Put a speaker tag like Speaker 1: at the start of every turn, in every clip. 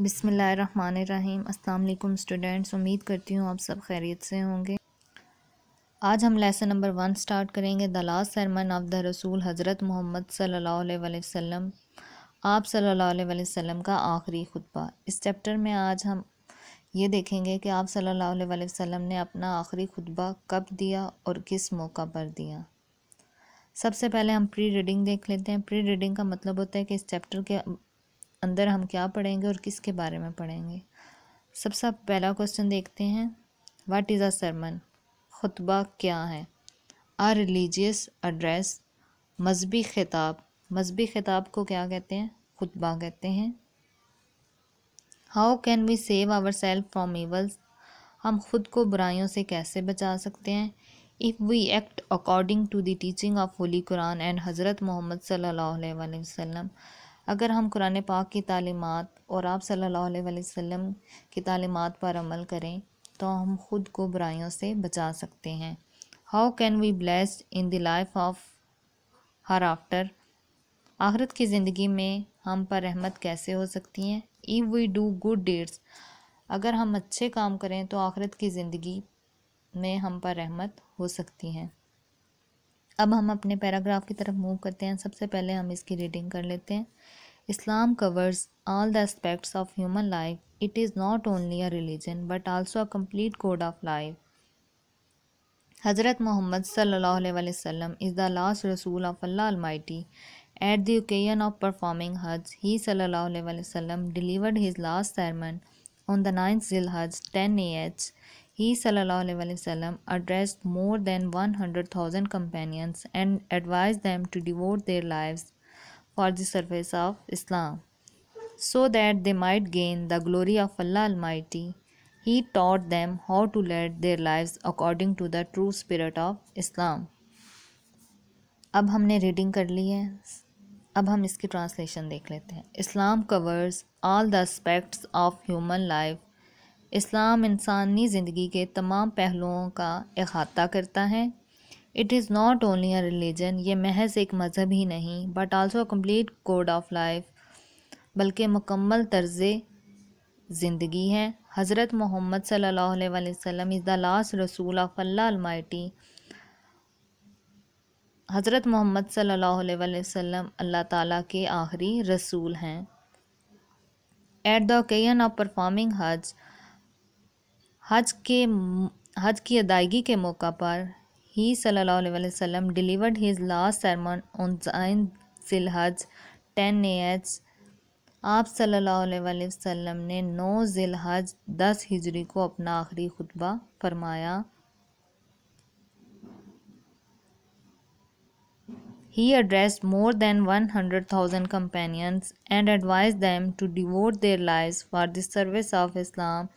Speaker 1: बिसमीम अल्लाम स्टूडेंट्स उम्मीद करती हूँ आप सब खैरियत से होंगे आज हम लेसन नंबर वन स्टार्ट करेंगे the last sermon of the रसूल हज़रत मोहम्मद सल्लल्लाहु अलैहि वसल्लम आप सल्लल्लाहु अलैहि वसल्लम का आखिरी खुतबा इस चैप्टर में आज हम ये देखेंगे कि आप सल्लल्लाहु अलैहि वसल्लम ने अपना आखिरी खुतबा कब दिया और किस मौका पर दिया सबसे पहले हम प्री रीडिंग देख लेते हैं प्री रीडिंग का मतलब होता है कि इस चैप्टर के अंदर हम क्या पढ़ेंगे और किसके बारे में पढ़ेंगे सबसे सब पहला क्वेश्चन देखते हैं वाट इज़ अ सरमन खुतबा क्या है आ रिलीजियस एड्रेस मजहबी खिताब मजहबी खिताब को क्या कहते हैं खुतबा कहते हैं how can we save our self from evils हम खुद को बुराइयों से कैसे बचा सकते हैं if we act according to the teaching of holy Quran and हज़रत मोहम्मद सल्ला वसम अगर हम कुरान पाक की तालीमत और आप सल्लल्लाहु अलैहि वसल्लम की तालीमत पर अमल करें तो हम खुद को बुराइयों से बचा सकते हैं how can we blessed in the life of hereafter आखरत की ज़िंदगी में हम पर रहमत कैसे हो सकती हैं if we do good deeds अगर हम अच्छे काम करें तो आखरत की ज़िंदगी में हम पर रहमत हो सकती हैं अब हम अपने पैराग्राफ की तरफ मूव करते हैं सबसे पहले हम इसकी रीडिंग कर लेते हैं Islam covers all the aspects of human life it is not only a religion but also a complete code of life हज़रत मोहम्मद सल्लल्लाहु अलैहि वसल्लम इज़ द लास्ट रसूल ऑफ अल्लाह अलमाइटी At हज ही of performing Hajj, delivered his last sermon on the ninth जिल हज ten A H He وسلم, addressed more than 100,000 companions and advised them to devote their lives for the service of Islam so that they might gain the glory of Allah Almighty. He taught them how to lead their lives according to the true spirit of Islam. अब हमने reading कर ली है अब हम इसकी translation देख लेते हैं Islam covers all the aspects of human life इस्लाम इंसानी ज़िंदगी के तमाम पहलुओं का अहाता करता है it is not only a religion ये महज एक मज़हब ही नहीं but also complete code of life बल्कि मुकम्मल तर्ज ज़िंदगी है हज़रत मोहम्मद सल्लल्लाहु अलैहि वसल्लम इज़ द लास्ट रसूल ऑफ अल्लाटी हज़रत मोहम्मद सल्लल्लाहु अलैहि वसल्लम अल्लाह ताला के आखिरी रसूल हैं at the occasion of performing Hajj हज के हज की अदायगी के मौका पर ही सल्लल्लाहु अलैहि वसल्लम delivered his last sermon on जाइन जिल हज टेन एच आप सल्लल्लाहु अलैहि वसल्लम ने नौ जिल हज दस हिजरी को अपना आखिरी खुतबा फरमाया He addressed more than 100,000 companions and advised them to devote their lives for the service of Islam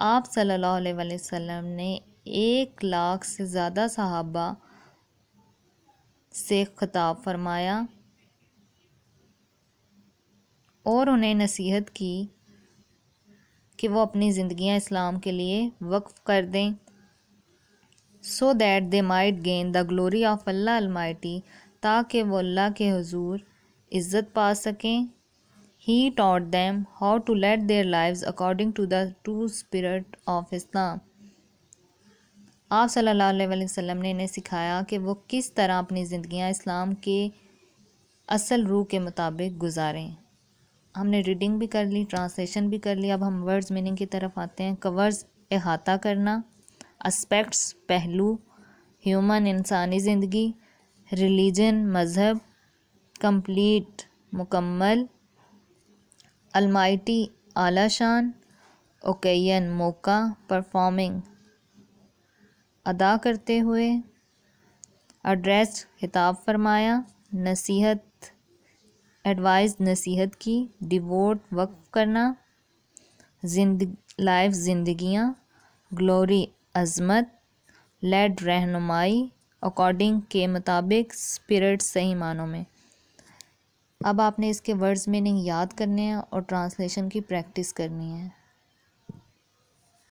Speaker 1: आप सल्लल्लाहु अलैहि वसल्लम ने एक लाख से ज़्यादा सहाबा से खताब फरमाया और उन्हें नसीहत की कि वो अपनी ज़िंदियाँ इस्लाम के लिए वक्फ़ कर दें so that they might gain the glory of Allah almighty ताकि वो अल्लाह के हजूर इज़्ज़त पा सकें He taught them how to lead their lives according to the true spirit of Islam. आप सल्लल्लाहु अलैहि वसल्लम ने इन्हें सिखाया कि वो किस तरह अपनी ज़िंदियाँ इस्लाम के असल रूह के मुताबिक गुजारें हमने रीडिंग भी कर ली ट्रांसलेशन भी कर ली अब हम वर्ड्स मीनिंग की तरफ आते हैं कवर्स अहाता करना अस्पेक्ट्स पहलू ह्यूमन इंसानी ज़िंदगी रिलीजन मज़हब कंप्लीट मुकम्मल अलमाइटी आलाशान ओकेन मोका परफॉर्मिंग अदा करते हुए एड्रेस खिताब फरमाया नसीहत एडवाइस नसीहत की डिवोट वक्फ करना जिंद लाइफ ज़िंदगियाँ ग्लोरी अजमत लेड रहनुमाई अकॉर्डिंग के मुताबिक स्पिरिट सही मानों में अब आपने इसके वर्ड्स मीनिंग याद करने हैं और ट्रांसलेशन की प्रैक्टिस करनी है